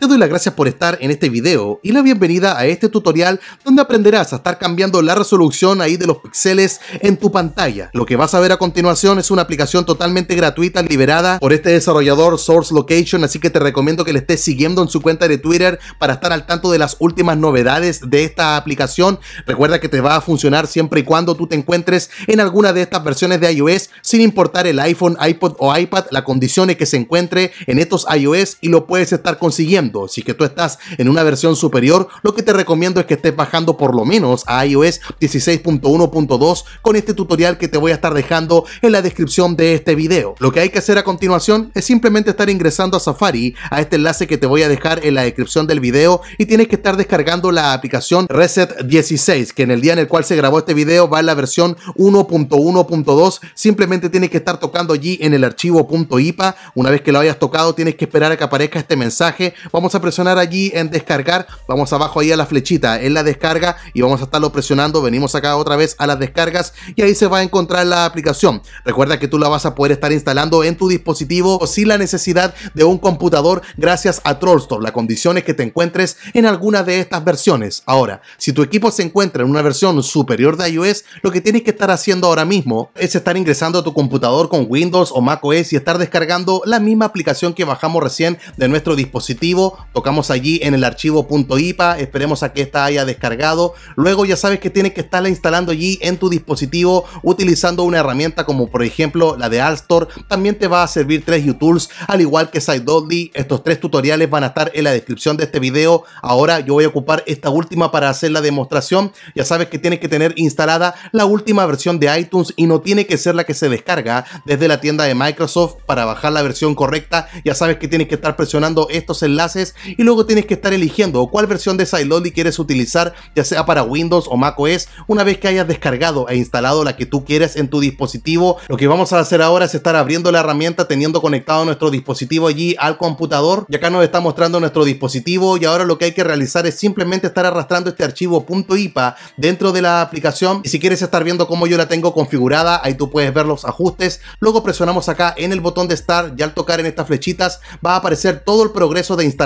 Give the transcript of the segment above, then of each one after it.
te doy las gracias por estar en este video y la bienvenida a este tutorial donde aprenderás a estar cambiando la resolución ahí de los píxeles en tu pantalla. Lo que vas a ver a continuación es una aplicación totalmente gratuita liberada por este desarrollador Source Location, así que te recomiendo que le estés siguiendo en su cuenta de Twitter para estar al tanto de las últimas novedades de esta aplicación. Recuerda que te va a funcionar siempre y cuando tú te encuentres en alguna de estas versiones de iOS, sin importar el iPhone, iPod o iPad, la condición es que se encuentre en estos iOS y lo puedes estar consiguiendo si que tú estás en una versión superior, lo que te recomiendo es que estés bajando por lo menos a iOS 16.1.2 con este tutorial que te voy a estar dejando en la descripción de este video. Lo que hay que hacer a continuación es simplemente estar ingresando a Safari, a este enlace que te voy a dejar en la descripción del video y tienes que estar descargando la aplicación Reset 16, que en el día en el cual se grabó este video va en la versión 1.1.2, simplemente tienes que estar tocando allí en el archivo .ipa, una vez que lo hayas tocado tienes que esperar a que aparezca este mensaje, vamos a presionar allí en descargar, vamos abajo ahí a la flechita en la descarga y vamos a estarlo presionando, venimos acá otra vez a las descargas y ahí se va a encontrar la aplicación. Recuerda que tú la vas a poder estar instalando en tu dispositivo o sin la necesidad de un computador gracias a Trollstore. La condición es que te encuentres en alguna de estas versiones. Ahora, si tu equipo se encuentra en una versión superior de iOS, lo que tienes que estar haciendo ahora mismo es estar ingresando a tu computador con Windows o macOS y estar descargando la misma aplicación que bajamos recién de nuestro dispositivo tocamos allí en el archivo.ipa, esperemos a que esta haya descargado. Luego ya sabes que tienes que estarla instalando allí en tu dispositivo utilizando una herramienta como por ejemplo la de Alstor También te va a servir tres tools al igual que SideDolly. Estos tres tutoriales van a estar en la descripción de este video. Ahora yo voy a ocupar esta última para hacer la demostración. Ya sabes que tienes que tener instalada la última versión de iTunes y no tiene que ser la que se descarga desde la tienda de Microsoft para bajar la versión correcta. Ya sabes que tienes que estar presionando estos enlaces y luego tienes que estar eligiendo cuál versión de Scientology quieres utilizar, ya sea para Windows o macOS, una vez que hayas descargado e instalado la que tú quieres en tu dispositivo. Lo que vamos a hacer ahora es estar abriendo la herramienta teniendo conectado nuestro dispositivo allí al computador ya acá nos está mostrando nuestro dispositivo y ahora lo que hay que realizar es simplemente estar arrastrando este archivo .ipa dentro de la aplicación y si quieres estar viendo cómo yo la tengo configurada, ahí tú puedes ver los ajustes, luego presionamos acá en el botón de Start y al tocar en estas flechitas va a aparecer todo el progreso de instalación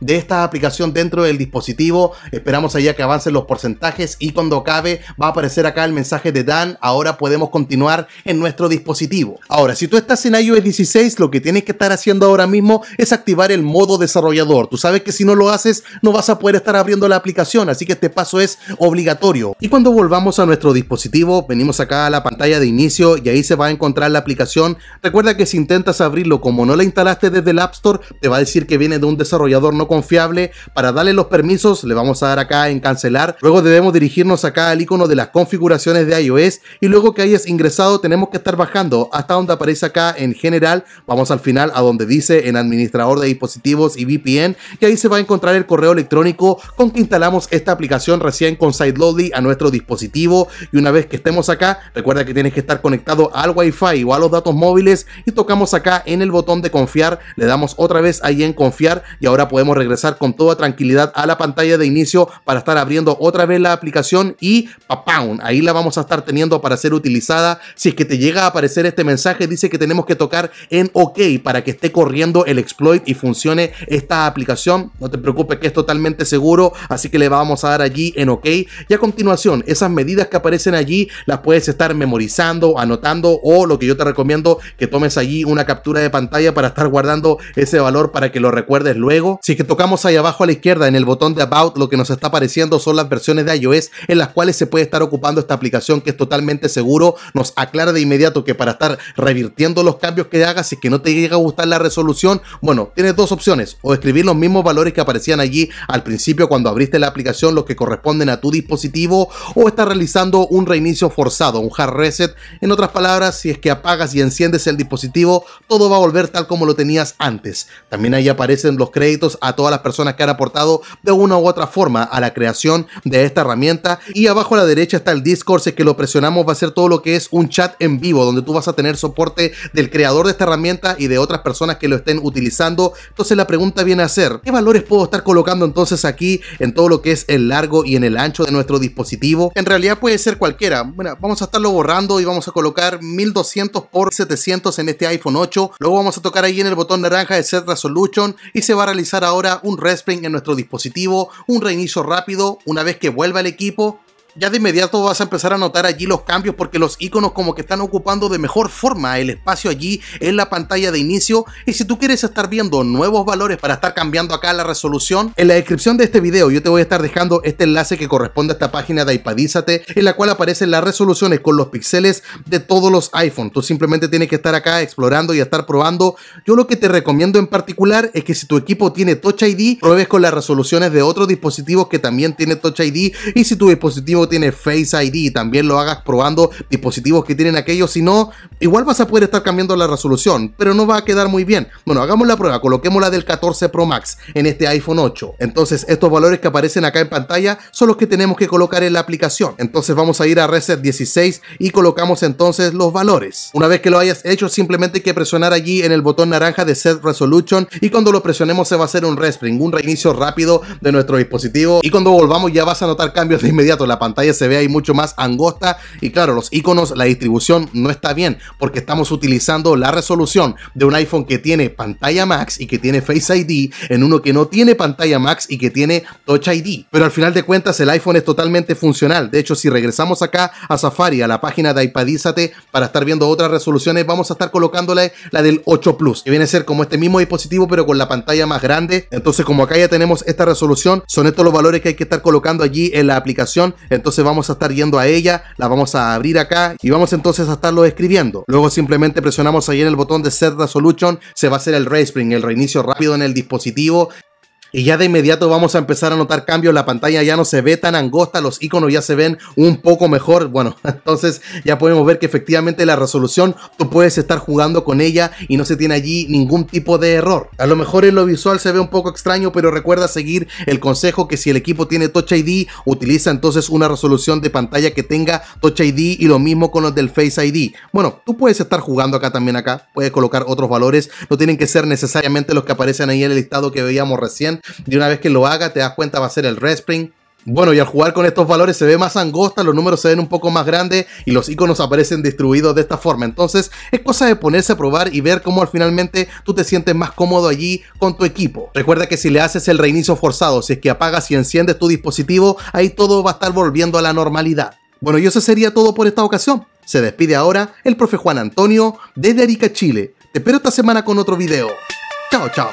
de esta aplicación dentro del dispositivo. Esperamos allá que avancen los porcentajes y cuando acabe va a aparecer acá el mensaje de Dan. Ahora podemos continuar en nuestro dispositivo. Ahora, si tú estás en iOS 16, lo que tienes que estar haciendo ahora mismo es activar el modo desarrollador. Tú sabes que si no lo haces no vas a poder estar abriendo la aplicación, así que este paso es obligatorio. Y cuando volvamos a nuestro dispositivo, venimos acá a la pantalla de inicio y ahí se va a encontrar la aplicación. Recuerda que si intentas abrirlo como no la instalaste desde el App Store, te va a decir que viene de un desarrollador no confiable para darle los permisos, le vamos a dar acá en cancelar. Luego debemos dirigirnos acá al icono de las configuraciones de iOS y luego que hayas ingresado tenemos que estar bajando hasta donde aparece acá en general. Vamos al final a donde dice en administrador de dispositivos y VPN y ahí se va a encontrar el correo electrónico con que instalamos esta aplicación recién con SideLoadly a nuestro dispositivo y una vez que estemos acá, recuerda que tienes que estar conectado al wifi fi o a los datos móviles y tocamos acá en el botón de confiar, le damos otra vez ahí en confiar, y ahora podemos regresar con toda tranquilidad a la pantalla de inicio para estar abriendo otra vez la aplicación y papá, Ahí la vamos a estar teniendo para ser utilizada. Si es que te llega a aparecer este mensaje, dice que tenemos que tocar en OK para que esté corriendo el exploit y funcione esta aplicación. No te preocupes que es totalmente seguro, así que le vamos a dar allí en OK. Y a continuación, esas medidas que aparecen allí las puedes estar memorizando, anotando o lo que yo te recomiendo que tomes allí una captura de pantalla para estar guardando ese valor para que lo recuerdes luego. Si que tocamos ahí abajo a la izquierda en el botón de About, lo que nos está apareciendo son las versiones de iOS en las cuales se puede estar ocupando esta aplicación que es totalmente seguro. Nos aclara de inmediato que para estar revirtiendo los cambios que hagas, y que no te llega a gustar la resolución, bueno, tienes dos opciones. O escribir los mismos valores que aparecían allí al principio cuando abriste la aplicación, los que corresponden a tu dispositivo, o estar realizando un reinicio forzado, un hard reset. En otras palabras, si es que apagas y enciendes el dispositivo, todo va a volver tal como lo tenías antes. También ahí aparecen los créditos a todas las personas que han aportado de una u otra forma a la creación de esta herramienta. Y abajo a la derecha está el Discord, si es que lo presionamos va a ser todo lo que es un chat en vivo, donde tú vas a tener soporte del creador de esta herramienta y de otras personas que lo estén utilizando. Entonces la pregunta viene a ser, ¿qué valores puedo estar colocando entonces aquí en todo lo que es el largo y en el ancho de nuestro dispositivo? En realidad puede ser cualquiera. Bueno, vamos a estarlo borrando y vamos a colocar 1200 por 700 en este iPhone 8. Luego vamos a tocar ahí en el botón naranja de Set Resolution y se va realizar ahora un respring en nuestro dispositivo, un reinicio rápido una vez que vuelva el equipo ya de inmediato vas a empezar a notar allí los cambios porque los iconos como que están ocupando de mejor forma el espacio allí en la pantalla de inicio y si tú quieres estar viendo nuevos valores para estar cambiando acá la resolución, en la descripción de este video yo te voy a estar dejando este enlace que corresponde a esta página de iPadízate en la cual aparecen las resoluciones con los píxeles de todos los iPhone. Tú simplemente tienes que estar acá explorando y estar probando. Yo lo que te recomiendo en particular es que si tu equipo tiene Touch ID, pruebes con las resoluciones de otros dispositivos que también tienen Touch ID y si tu dispositivo tiene Face ID, también lo hagas probando dispositivos que tienen aquello, si no, igual vas a poder estar cambiando la resolución, pero no va a quedar muy bien. Bueno, hagamos la prueba, coloquemos la del 14 Pro Max en este iPhone 8. Entonces, estos valores que aparecen acá en pantalla son los que tenemos que colocar en la aplicación. Entonces vamos a ir a Reset 16 y colocamos entonces los valores. Una vez que lo hayas hecho, simplemente hay que presionar allí en el botón naranja de Set Resolution y cuando lo presionemos se va a hacer un respring, un reinicio rápido de nuestro dispositivo y cuando volvamos ya vas a notar cambios de inmediato en la pantalla pantalla se ve ahí mucho más angosta y claro, los iconos, la distribución no está bien porque estamos utilizando la resolución de un iPhone que tiene pantalla Max y que tiene Face ID en uno que no tiene pantalla Max y que tiene Touch ID. Pero al final de cuentas el iPhone es totalmente funcional. De hecho, si regresamos acá a Safari, a la página de iPadízate para estar viendo otras resoluciones, vamos a estar colocándole la del 8 Plus, que viene a ser como este mismo dispositivo pero con la pantalla más grande. Entonces, como acá ya tenemos esta resolución, son estos los valores que hay que estar colocando allí en la aplicación. Entonces, entonces vamos a estar yendo a ella, la vamos a abrir acá y vamos entonces a estarlo escribiendo. Luego simplemente presionamos ahí en el botón de Set Resolution, se va a hacer el respring, el reinicio rápido en el dispositivo y ya de inmediato vamos a empezar a notar cambios. La pantalla ya no se ve tan angosta, los iconos ya se ven un poco mejor. Bueno, entonces ya podemos ver que efectivamente la resolución tú puedes estar jugando con ella y no se tiene allí ningún tipo de error. A lo mejor en lo visual se ve un poco extraño, pero recuerda seguir el consejo que si el equipo tiene Touch ID, utiliza entonces una resolución de pantalla que tenga Touch ID y lo mismo con los del Face ID. Bueno, tú puedes estar jugando acá también acá, puedes colocar otros valores, no tienen que ser necesariamente los que aparecen ahí en el listado que veíamos recién, y una vez que lo haga, te das cuenta, va a ser el respring. Bueno, y al jugar con estos valores se ve más angosta, los números se ven un poco más grandes y los iconos aparecen distribuidos de esta forma. Entonces, es cosa de ponerse a probar y ver cómo al finalmente tú te sientes más cómodo allí con tu equipo. Recuerda que si le haces el reinicio forzado, si es que apagas y enciendes tu dispositivo, ahí todo va a estar volviendo a la normalidad. Bueno, y eso sería todo por esta ocasión. Se despide ahora el profe Juan Antonio desde Arica, Chile. Te espero esta semana con otro video. Chao, chao.